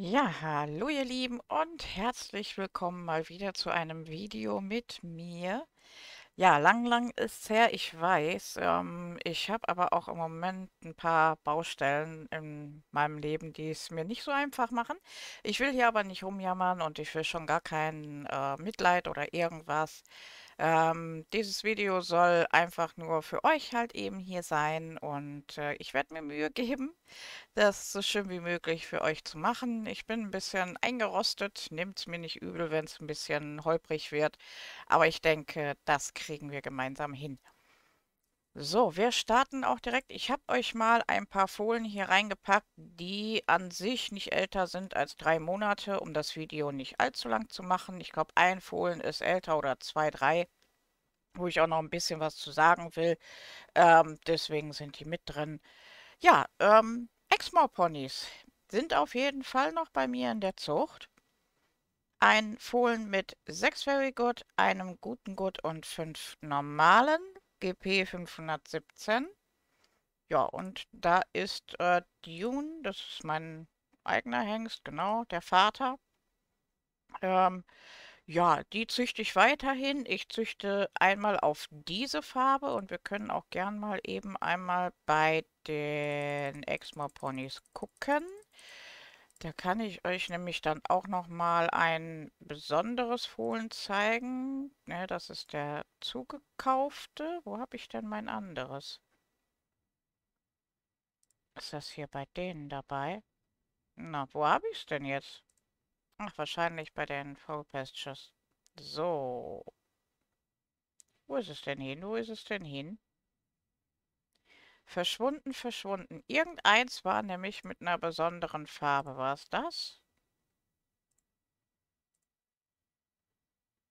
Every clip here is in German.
Ja, hallo ihr Lieben und herzlich willkommen mal wieder zu einem Video mit mir. Ja, lang, lang ist her, ich weiß. Ähm, ich habe aber auch im Moment ein paar Baustellen in meinem Leben, die es mir nicht so einfach machen. Ich will hier aber nicht rumjammern und ich will schon gar kein äh, Mitleid oder irgendwas. Ähm, dieses Video soll einfach nur für euch halt eben hier sein und äh, ich werde mir Mühe geben, das so schön wie möglich für euch zu machen. Ich bin ein bisschen eingerostet, nehmt es mir nicht übel, wenn es ein bisschen holprig wird, aber ich denke, das kriegen wir gemeinsam hin. So, wir starten auch direkt. Ich habe euch mal ein paar Fohlen hier reingepackt, die an sich nicht älter sind als drei Monate, um das Video nicht allzu lang zu machen. Ich glaube, ein Fohlen ist älter oder zwei, drei, wo ich auch noch ein bisschen was zu sagen will. Ähm, deswegen sind die mit drin. Ja, ähm, Exmoor-Ponys sind auf jeden Fall noch bei mir in der Zucht. Ein Fohlen mit sechs Very Good, einem guten Good und fünf normalen. GP 517. Ja, und da ist äh, Dune, das ist mein eigener Hengst, genau, der Vater. Ähm, ja, die züchte ich weiterhin. Ich züchte einmal auf diese Farbe und wir können auch gern mal eben einmal bei den Exmo Ponys gucken. Da kann ich euch nämlich dann auch nochmal ein besonderes Fohlen zeigen. Ne, das ist der zugekaufte. Wo habe ich denn mein anderes? Ist das hier bei denen dabei? Na, wo habe ich es denn jetzt? Ach, wahrscheinlich bei den Foul Pastures. So. Wo ist es denn hin? Wo ist es denn hin? Verschwunden, verschwunden. Irgendeins war nämlich mit einer besonderen Farbe. War es das?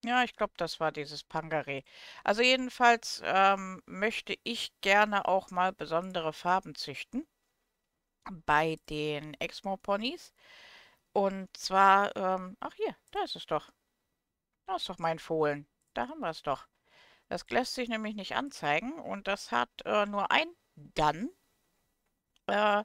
Ja, ich glaube, das war dieses Pangaré. Also jedenfalls ähm, möchte ich gerne auch mal besondere Farben züchten bei den Exmo-Ponys. Und zwar, ähm, ach hier, da ist es doch. Da ist doch mein Fohlen. Da haben wir es doch. Das lässt sich nämlich nicht anzeigen und das hat äh, nur ein dann äh,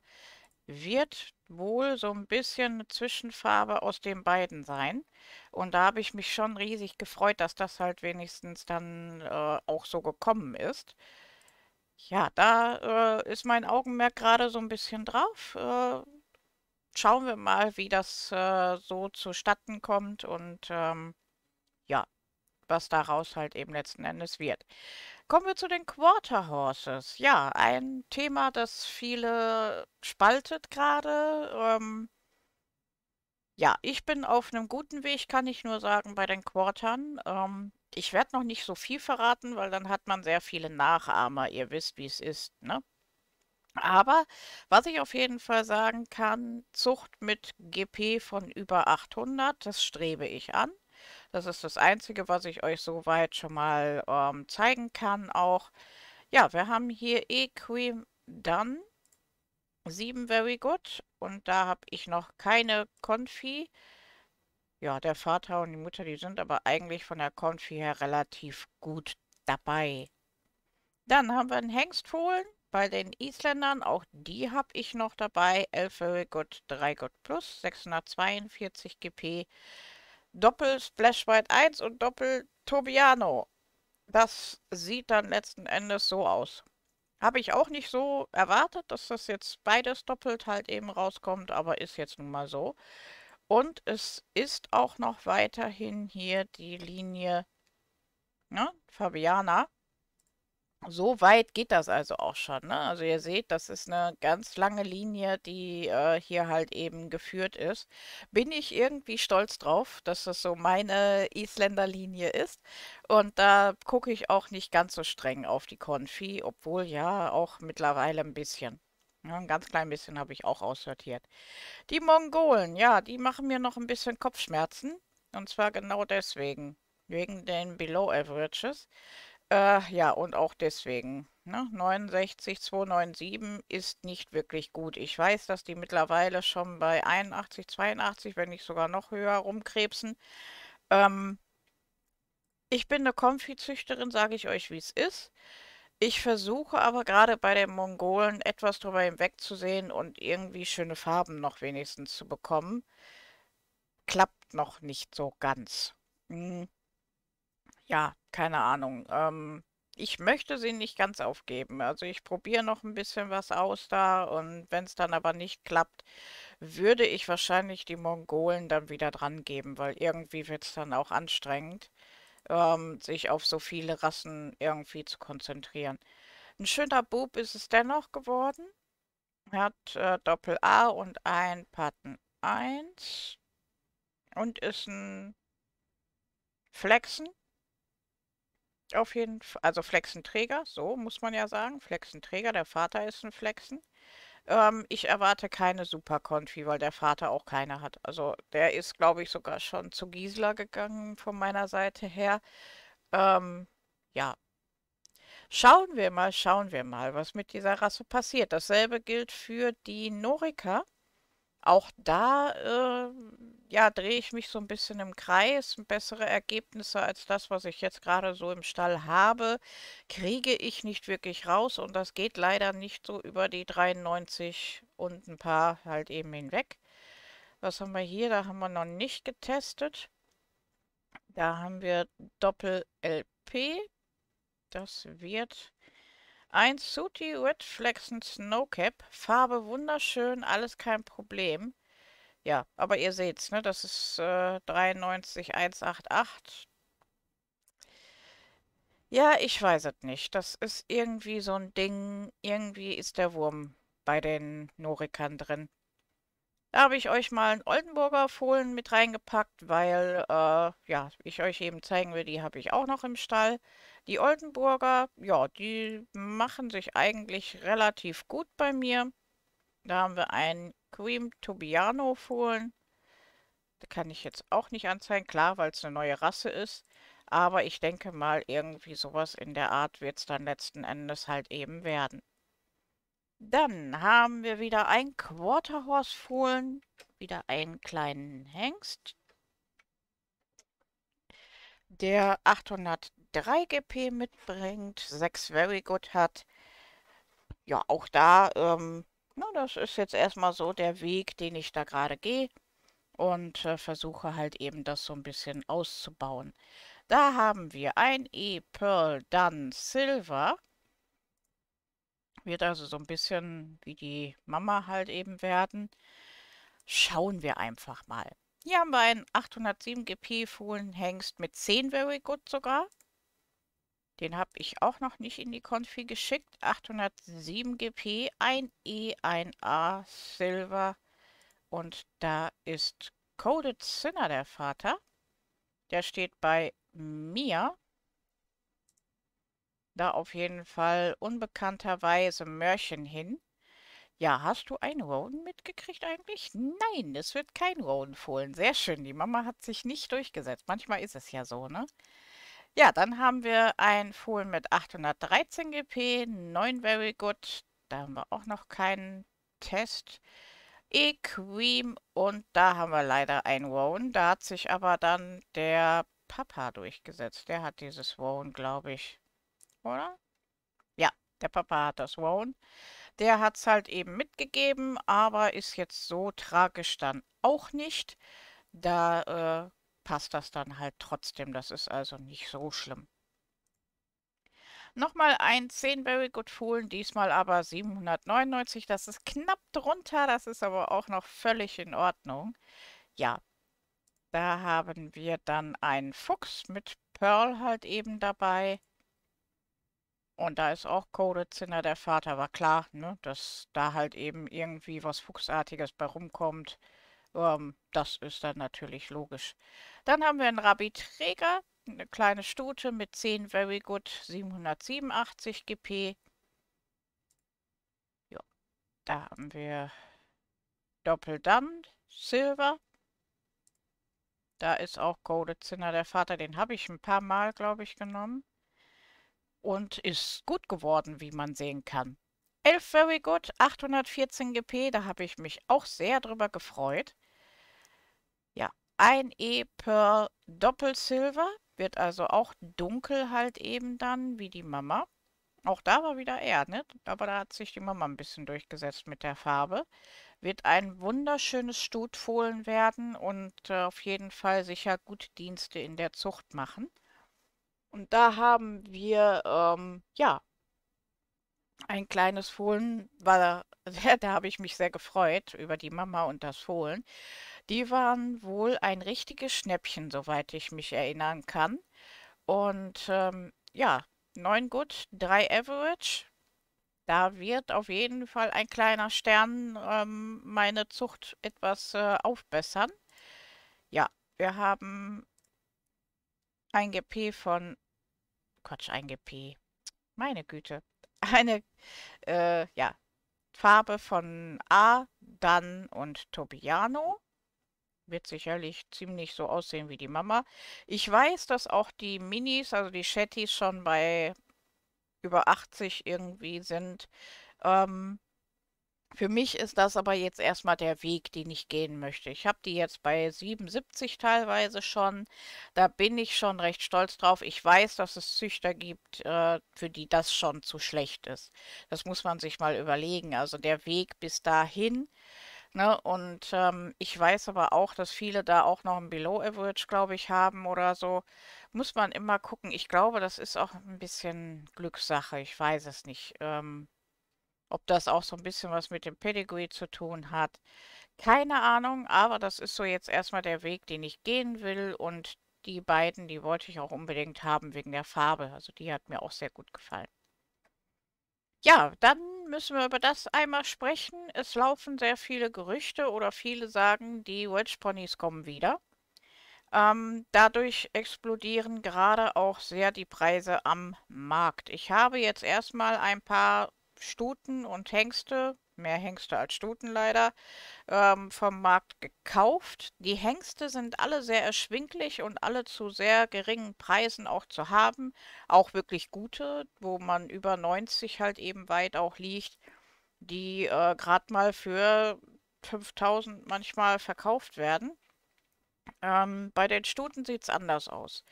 wird wohl so ein bisschen eine Zwischenfarbe aus den beiden sein. Und da habe ich mich schon riesig gefreut, dass das halt wenigstens dann äh, auch so gekommen ist. Ja, da äh, ist mein Augenmerk gerade so ein bisschen drauf. Äh, schauen wir mal, wie das äh, so zustatten kommt und ähm, ja, was daraus halt eben letzten Endes wird. Kommen wir zu den Quarter Horses. Ja, ein Thema, das viele spaltet gerade. Ähm, ja, ich bin auf einem guten Weg, kann ich nur sagen, bei den Quartern. Ähm, ich werde noch nicht so viel verraten, weil dann hat man sehr viele Nachahmer. Ihr wisst, wie es ist, ne? Aber was ich auf jeden Fall sagen kann, Zucht mit GP von über 800, das strebe ich an. Das ist das Einzige, was ich euch soweit schon mal ähm, zeigen kann auch. Ja, wir haben hier Equim Done. 7 Very Good. Und da habe ich noch keine Konfi. Ja, der Vater und die Mutter, die sind aber eigentlich von der Konfi her relativ gut dabei. Dann haben wir einen Hengstfohlen bei den Isländern. Auch die habe ich noch dabei. 11 Very Good, 3 Good Plus, 642 GP. Doppel-Splash White 1 und Doppel-Tobiano. Das sieht dann letzten Endes so aus. Habe ich auch nicht so erwartet, dass das jetzt beides doppelt halt eben rauskommt, aber ist jetzt nun mal so. Und es ist auch noch weiterhin hier die Linie ne, Fabiana so weit geht das also auch schon. Ne? Also ihr seht, das ist eine ganz lange Linie, die äh, hier halt eben geführt ist. Bin ich irgendwie stolz drauf, dass das so meine Isländer-Linie ist. Und da gucke ich auch nicht ganz so streng auf die Konfi, obwohl ja auch mittlerweile ein bisschen. Ja, ne? ein ganz klein bisschen habe ich auch aussortiert. Die Mongolen, ja, die machen mir noch ein bisschen Kopfschmerzen. Und zwar genau deswegen. Wegen den Below Averages. Äh, ja, und auch deswegen. Ne? 69297 ist nicht wirklich gut. Ich weiß, dass die mittlerweile schon bei 81, 82, wenn nicht sogar noch höher rumkrebsen. Ähm, ich bin eine Konfizüchterin, sage ich euch, wie es ist. Ich versuche aber gerade bei den Mongolen etwas drüber hinwegzusehen und irgendwie schöne Farben noch wenigstens zu bekommen. Klappt noch nicht so ganz. Hm ja, keine Ahnung. Ähm, ich möchte sie nicht ganz aufgeben. Also ich probiere noch ein bisschen was aus da und wenn es dann aber nicht klappt, würde ich wahrscheinlich die Mongolen dann wieder dran geben, weil irgendwie wird es dann auch anstrengend, ähm, sich auf so viele Rassen irgendwie zu konzentrieren. Ein schöner Bub ist es dennoch geworden. Er hat äh, Doppel A und ein Patten 1 und ist ein Flexen auf jeden Fall, also Flexenträger, so muss man ja sagen. Flexenträger, der Vater ist ein Flexen. Ähm, ich erwarte keine Super-Confi, weil der Vater auch keine hat. Also der ist, glaube ich, sogar schon zu Gisela gegangen von meiner Seite her. Ähm, ja. Schauen wir mal, schauen wir mal, was mit dieser Rasse passiert. Dasselbe gilt für die Norika auch da äh, ja, drehe ich mich so ein bisschen im Kreis. Bessere Ergebnisse als das, was ich jetzt gerade so im Stall habe, kriege ich nicht wirklich raus. Und das geht leider nicht so über die 93 und ein paar halt eben hinweg. Was haben wir hier? Da haben wir noch nicht getestet. Da haben wir Doppel-LP. Das wird ein Suti Red Flexen Snowcap. Farbe wunderschön, alles kein Problem. Ja, aber ihr seht's, ne? Das ist äh, 93188. Ja, ich weiß es nicht. Das ist irgendwie so ein Ding. Irgendwie ist der Wurm bei den Norikern drin. Da habe ich euch mal einen Oldenburger Fohlen mit reingepackt, weil äh, ja, ich euch eben zeigen will, die habe ich auch noch im Stall. Die Oldenburger, ja, die machen sich eigentlich relativ gut bei mir. Da haben wir einen Cream Tobiano Fohlen. Da kann ich jetzt auch nicht anzeigen, klar, weil es eine neue Rasse ist. Aber ich denke mal, irgendwie sowas in der Art wird es dann letzten Endes halt eben werden. Dann haben wir wieder ein Quarterhorse-Fohlen, wieder einen kleinen Hengst, der 803 GP mitbringt, 6 Very Good hat. Ja, auch da, ähm, na, das ist jetzt erstmal so der Weg, den ich da gerade gehe und äh, versuche halt eben das so ein bisschen auszubauen. Da haben wir ein E-Pearl, dann Silver wird also so ein bisschen wie die Mama halt eben werden. Schauen wir einfach mal. Hier haben wir einen 807 GP Fohlenhengst mit 10 Very Good sogar. Den habe ich auch noch nicht in die Konfi geschickt. 807 GP, ein E, ein A, Silver. Und da ist Coded Sinner der Vater. Der steht bei mir da auf jeden Fall unbekannterweise Mörchen hin. Ja, hast du ein Rowan mitgekriegt eigentlich? Nein, es wird kein Rowan fohlen. Sehr schön, die Mama hat sich nicht durchgesetzt. Manchmal ist es ja so, ne? Ja, dann haben wir ein Fohlen mit 813 GP, 9 Very Good. Da haben wir auch noch keinen Test. Equim und da haben wir leider ein Rowan. Da hat sich aber dann der Papa durchgesetzt. Der hat dieses Rowan, glaube ich, oder? Ja, der Papa hat das Wohn. Der hat es halt eben mitgegeben, aber ist jetzt so tragisch dann auch nicht. Da äh, passt das dann halt trotzdem. Das ist also nicht so schlimm. Nochmal ein 10 Very Good Fohlen, diesmal aber 799. Das ist knapp drunter, das ist aber auch noch völlig in Ordnung. Ja, da haben wir dann einen Fuchs mit Pearl halt eben dabei. Und da ist auch Codezinner der Vater, war klar, ne, dass da halt eben irgendwie was Fuchsartiges bei rumkommt. Ähm, das ist dann natürlich logisch. Dann haben wir einen Rabbi-Träger, eine kleine Stute mit 10 Very Good 787 GP. Ja, da haben wir Doppeldamm, Silver. Da ist auch Codezinner der Vater, den habe ich ein paar Mal, glaube ich, genommen und ist gut geworden, wie man sehen kann. 11 Very Good, 814 GP, da habe ich mich auch sehr drüber gefreut. Ja, ein E Pearl Doppelsilver, wird also auch dunkel halt eben dann, wie die Mama. Auch da war wieder er, ne? aber da hat sich die Mama ein bisschen durchgesetzt mit der Farbe. Wird ein wunderschönes Stutfohlen werden und äh, auf jeden Fall sicher gute Dienste in der Zucht machen. Und da haben wir, ähm, ja, ein kleines Fohlen, war, da, da habe ich mich sehr gefreut über die Mama und das Fohlen. Die waren wohl ein richtiges Schnäppchen, soweit ich mich erinnern kann. Und ähm, ja, neun Gut, drei Average. Da wird auf jeden Fall ein kleiner Stern ähm, meine Zucht etwas äh, aufbessern. Ja, wir haben ein GP von Quatsch, ein GP. Meine Güte. Eine, äh, ja, Farbe von A, Dan und Tobiano. Wird sicherlich ziemlich so aussehen wie die Mama. Ich weiß, dass auch die Minis, also die Chattys, schon bei über 80 irgendwie sind. Ähm, für mich ist das aber jetzt erstmal der Weg, den ich gehen möchte. Ich habe die jetzt bei 77 teilweise schon. Da bin ich schon recht stolz drauf. Ich weiß, dass es Züchter gibt, äh, für die das schon zu schlecht ist. Das muss man sich mal überlegen. Also der Weg bis dahin. Ne? Und ähm, ich weiß aber auch, dass viele da auch noch ein Below Average, glaube ich, haben oder so. Muss man immer gucken. Ich glaube, das ist auch ein bisschen Glückssache. Ich weiß es nicht. Ähm, ob das auch so ein bisschen was mit dem Pedigree zu tun hat, keine Ahnung, aber das ist so jetzt erstmal der Weg, den ich gehen will und die beiden, die wollte ich auch unbedingt haben wegen der Farbe. Also die hat mir auch sehr gut gefallen. Ja, dann müssen wir über das einmal sprechen. Es laufen sehr viele Gerüchte oder viele sagen, die Wedge Ponys kommen wieder. Ähm, dadurch explodieren gerade auch sehr die Preise am Markt. Ich habe jetzt erstmal ein paar Stuten und Hengste, mehr Hengste als Stuten leider, ähm, vom Markt gekauft. Die Hengste sind alle sehr erschwinglich und alle zu sehr geringen Preisen auch zu haben. Auch wirklich gute, wo man über 90 halt eben weit auch liegt, die äh, gerade mal für 5000 manchmal verkauft werden. Ähm, bei den Stuten sieht es anders aus.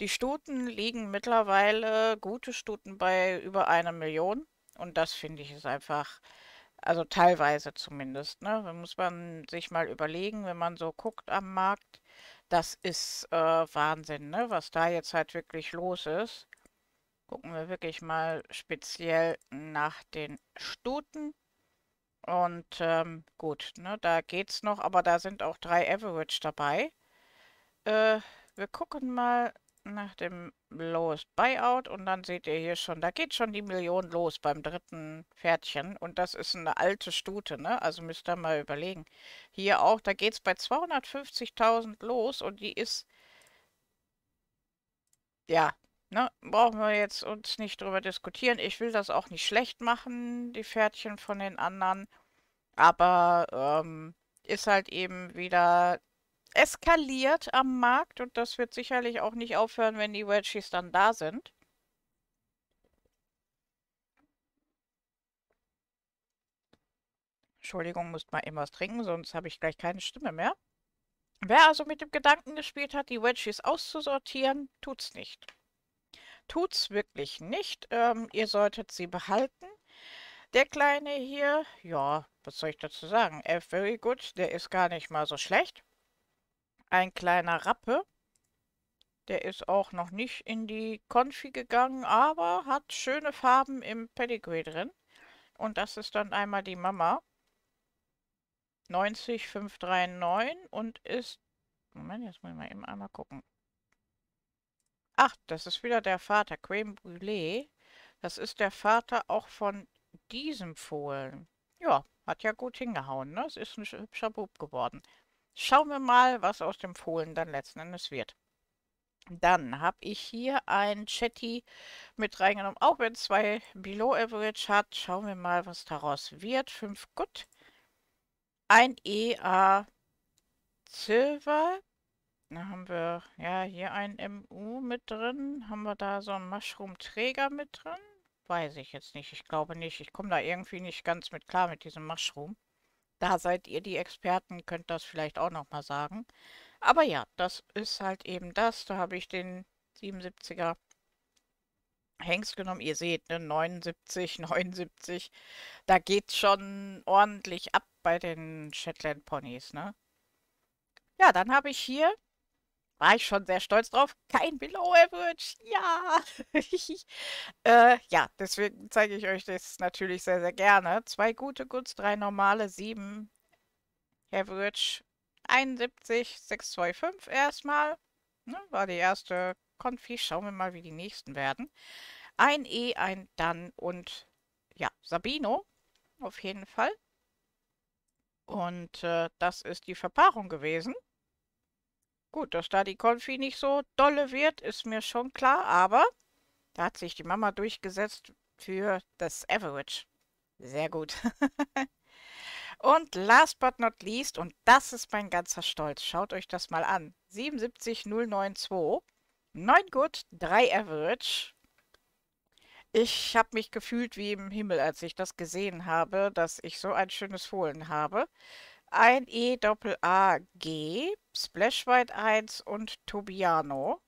Die Stuten liegen mittlerweile, gute Stuten, bei über einer Million und das finde ich ist einfach, also teilweise zumindest, ne? Da muss man sich mal überlegen, wenn man so guckt am Markt, das ist äh, Wahnsinn, ne? Was da jetzt halt wirklich los ist. Gucken wir wirklich mal speziell nach den Stuten. Und ähm, gut, ne, da geht's noch, aber da sind auch drei Average dabei. Äh, wir gucken mal nach dem Lowest Buyout und dann seht ihr hier schon, da geht schon die Million los beim dritten Pferdchen und das ist eine alte Stute, ne? Also müsst ihr mal überlegen. Hier auch, da geht es bei 250.000 los und die ist, ja, ne? Brauchen wir jetzt uns nicht drüber diskutieren. Ich will das auch nicht schlecht machen, die Pferdchen von den anderen, aber ähm, ist halt eben wieder eskaliert am Markt und das wird sicherlich auch nicht aufhören, wenn die Wedgies dann da sind. Entschuldigung, muss mal eben was trinken, sonst habe ich gleich keine Stimme mehr. Wer also mit dem Gedanken gespielt hat, die Wedgies auszusortieren, tut's nicht. Tut's wirklich nicht. Ähm, ihr solltet sie behalten. Der Kleine hier, ja, was soll ich dazu sagen? F, very good, der ist gar nicht mal so schlecht ein kleiner Rappe. Der ist auch noch nicht in die Konfi gegangen, aber hat schöne Farben im Pedigree drin. Und das ist dann einmal die Mama. 90539 und ist... Moment, jetzt muss ich mal eben einmal gucken. Ach, das ist wieder der Vater, Creme Brûlée. Das ist der Vater auch von diesem Fohlen. Ja, hat ja gut hingehauen, ne? Es ist ein hübscher Bub geworden. Schauen wir mal, was aus dem Fohlen dann letzten Endes wird. Dann habe ich hier ein Chatty mit reingenommen, auch wenn es zwei Below Average hat. Schauen wir mal, was daraus wird. Fünf Gut. Ein EA Silver. Dann haben wir ja hier ein MU mit drin. Haben wir da so einen Mushroom-Träger mit drin? Weiß ich jetzt nicht. Ich glaube nicht. Ich komme da irgendwie nicht ganz mit klar mit diesem Mushroom. Da seid ihr die Experten, könnt das vielleicht auch nochmal sagen. Aber ja, das ist halt eben das. Da habe ich den 77er Hengst genommen. Ihr seht, ne, 79, 79. Da geht es schon ordentlich ab bei den Shetland Ponys, ne? Ja, dann habe ich hier war ich schon sehr stolz drauf. Kein Below Average, ja. äh, ja, deswegen zeige ich euch das natürlich sehr, sehr gerne. Zwei gute Guts, drei normale, sieben Average 71, 625 erstmal. Ne, war die erste Konfi. Schauen wir mal, wie die nächsten werden. Ein E, ein Dann und ja, Sabino auf jeden Fall. Und äh, das ist die Verpaarung gewesen. Gut, dass da die Konfi nicht so dolle wird, ist mir schon klar, aber da hat sich die Mama durchgesetzt für das Average. Sehr gut. und last but not least, und das ist mein ganzer Stolz, schaut euch das mal an. 77092, 9 Good, 3 Average. Ich habe mich gefühlt wie im Himmel, als ich das gesehen habe, dass ich so ein schönes Fohlen habe ein E Doppel A G, Splash White 1 und Tobiano.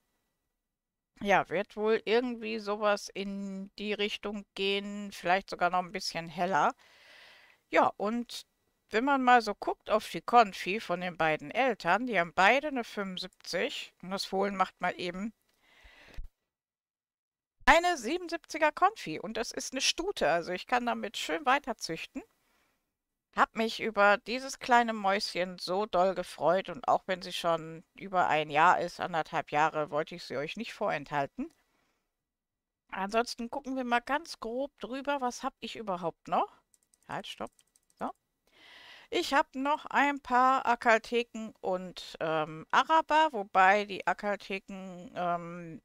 Ja, wird wohl irgendwie sowas in die Richtung gehen, vielleicht sogar noch ein bisschen heller. Ja, und wenn man mal so guckt auf die Konfi von den beiden Eltern, die haben beide eine 75 und das Fohlen macht mal eben eine 77er Konfi und das ist eine Stute, also ich kann damit schön weiterzüchten. Hab mich über dieses kleine Mäuschen so doll gefreut und auch wenn sie schon über ein Jahr ist, anderthalb Jahre, wollte ich sie euch nicht vorenthalten. Ansonsten gucken wir mal ganz grob drüber, was habe ich überhaupt noch? Halt, stopp. So. Ich habe noch ein paar Akaltheken und ähm, Araber, wobei die Akaltheken ähm,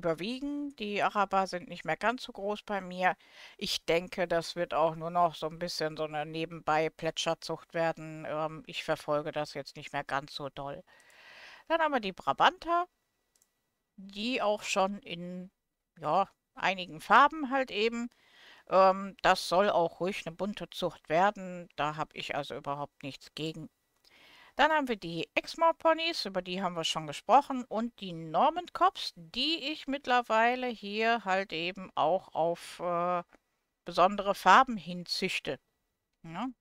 überwiegen. Die Araber sind nicht mehr ganz so groß bei mir. Ich denke, das wird auch nur noch so ein bisschen so eine nebenbei Plätscherzucht werden. Ähm, ich verfolge das jetzt nicht mehr ganz so doll. Dann haben wir die Brabanter, die auch schon in ja, einigen Farben halt eben. Ähm, das soll auch ruhig eine bunte Zucht werden. Da habe ich also überhaupt nichts gegen. Dann haben wir die Exmoor Ponys, über die haben wir schon gesprochen. Und die Norman Cops, die ich mittlerweile hier halt eben auch auf äh, besondere Farben hinzüchte. Ja? Ne?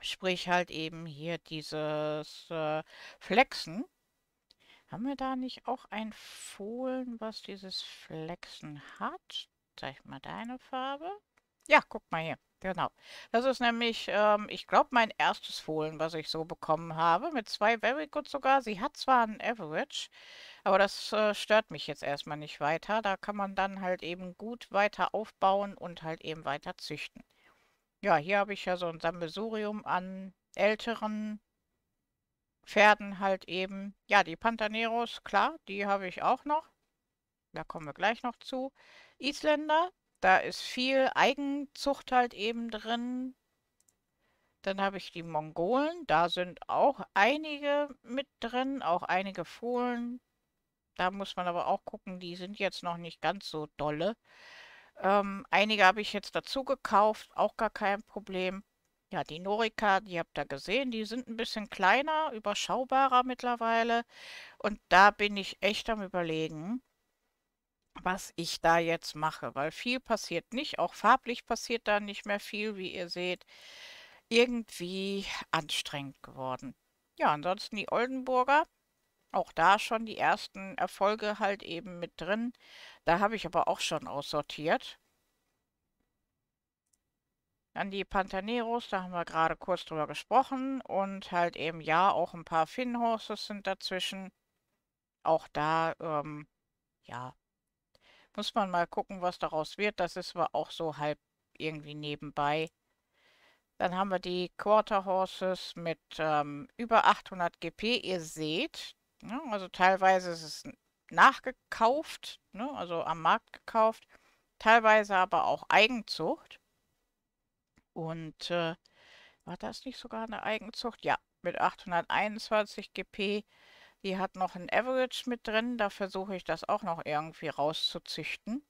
Sprich halt eben hier dieses äh, Flexen. Haben wir da nicht auch ein Fohlen, was dieses Flexen hat? Zeig mal deine Farbe. Ja, guck mal hier. Genau. Das ist nämlich, ähm, ich glaube, mein erstes Fohlen, was ich so bekommen habe, mit zwei Very Good sogar. Sie hat zwar ein Average, aber das äh, stört mich jetzt erstmal nicht weiter. Da kann man dann halt eben gut weiter aufbauen und halt eben weiter züchten. Ja, hier habe ich ja so ein Sammelsurium an älteren Pferden halt eben. Ja, die Pantaneros, klar, die habe ich auch noch. Da kommen wir gleich noch zu. Isländer, da ist viel Eigenzucht halt eben drin. Dann habe ich die Mongolen. Da sind auch einige mit drin, auch einige Fohlen. Da muss man aber auch gucken, die sind jetzt noch nicht ganz so dolle. Ähm, einige habe ich jetzt dazu gekauft, auch gar kein Problem. Ja, die Norika, die habt ihr gesehen, die sind ein bisschen kleiner, überschaubarer mittlerweile. Und da bin ich echt am Überlegen, was ich da jetzt mache, weil viel passiert nicht, auch farblich passiert da nicht mehr viel, wie ihr seht. Irgendwie anstrengend geworden. Ja, ansonsten die Oldenburger, auch da schon die ersten Erfolge halt eben mit drin. Da habe ich aber auch schon aussortiert. Dann die Pantaneros, da haben wir gerade kurz drüber gesprochen. Und halt eben, ja, auch ein paar Finnhorses sind dazwischen. Auch da, ähm, ja, muss man mal gucken, was daraus wird. Das ist aber auch so halb irgendwie nebenbei. Dann haben wir die Quarter Horses mit ähm, über 800 GP. Ihr seht, ne, also teilweise ist es nachgekauft, ne, also am Markt gekauft, teilweise aber auch Eigenzucht. Und äh, war das nicht sogar eine Eigenzucht? Ja, mit 821 GP die hat noch ein Average mit drin. Da versuche ich das auch noch irgendwie rauszuzüchten.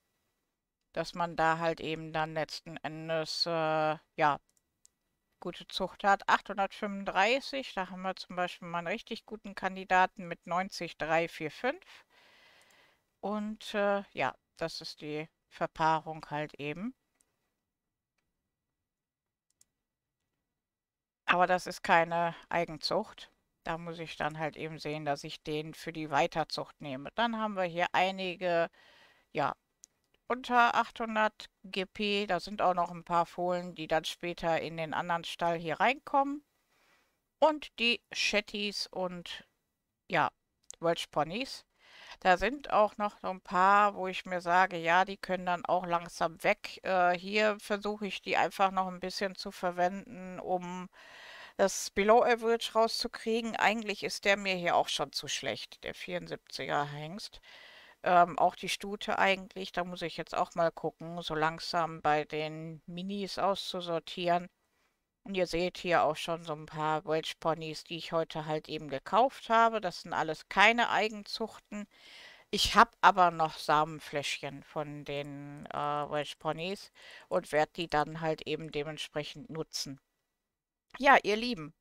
Dass man da halt eben dann letzten Endes, äh, ja, gute Zucht hat. 835, da haben wir zum Beispiel mal einen richtig guten Kandidaten mit 90345. Und äh, ja, das ist die Verpaarung halt eben. Aber das ist keine Eigenzucht. Da muss ich dann halt eben sehen, dass ich den für die Weiterzucht nehme. Dann haben wir hier einige, ja, unter 800 GP. Da sind auch noch ein paar Fohlen, die dann später in den anderen Stall hier reinkommen. Und die Shetties und, ja, Welsh Ponys. Da sind auch noch so ein paar, wo ich mir sage, ja, die können dann auch langsam weg. Äh, hier versuche ich die einfach noch ein bisschen zu verwenden, um das Below Average rauszukriegen. Eigentlich ist der mir hier auch schon zu schlecht, der 74er Hengst. Ähm, auch die Stute eigentlich, da muss ich jetzt auch mal gucken, so langsam bei den Minis auszusortieren. Und ihr seht hier auch schon so ein paar Welsh Ponys, die ich heute halt eben gekauft habe. Das sind alles keine Eigenzuchten. Ich habe aber noch Samenfläschchen von den äh, Welsh Ponys und werde die dann halt eben dementsprechend nutzen. Ja, ihr Lieben,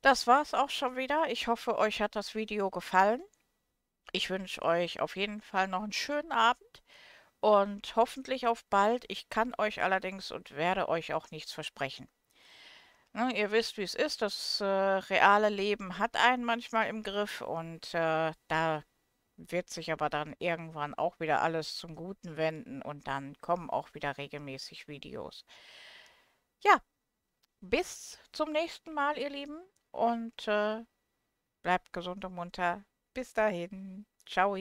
das war es auch schon wieder. Ich hoffe, euch hat das Video gefallen. Ich wünsche euch auf jeden Fall noch einen schönen Abend und hoffentlich auf bald. Ich kann euch allerdings und werde euch auch nichts versprechen. Ne, ihr wisst, wie es ist. Das äh, reale Leben hat einen manchmal im Griff und äh, da wird sich aber dann irgendwann auch wieder alles zum Guten wenden und dann kommen auch wieder regelmäßig Videos. Ja, bis zum nächsten Mal, ihr Lieben. Und äh, bleibt gesund und munter. Bis dahin. Ciao.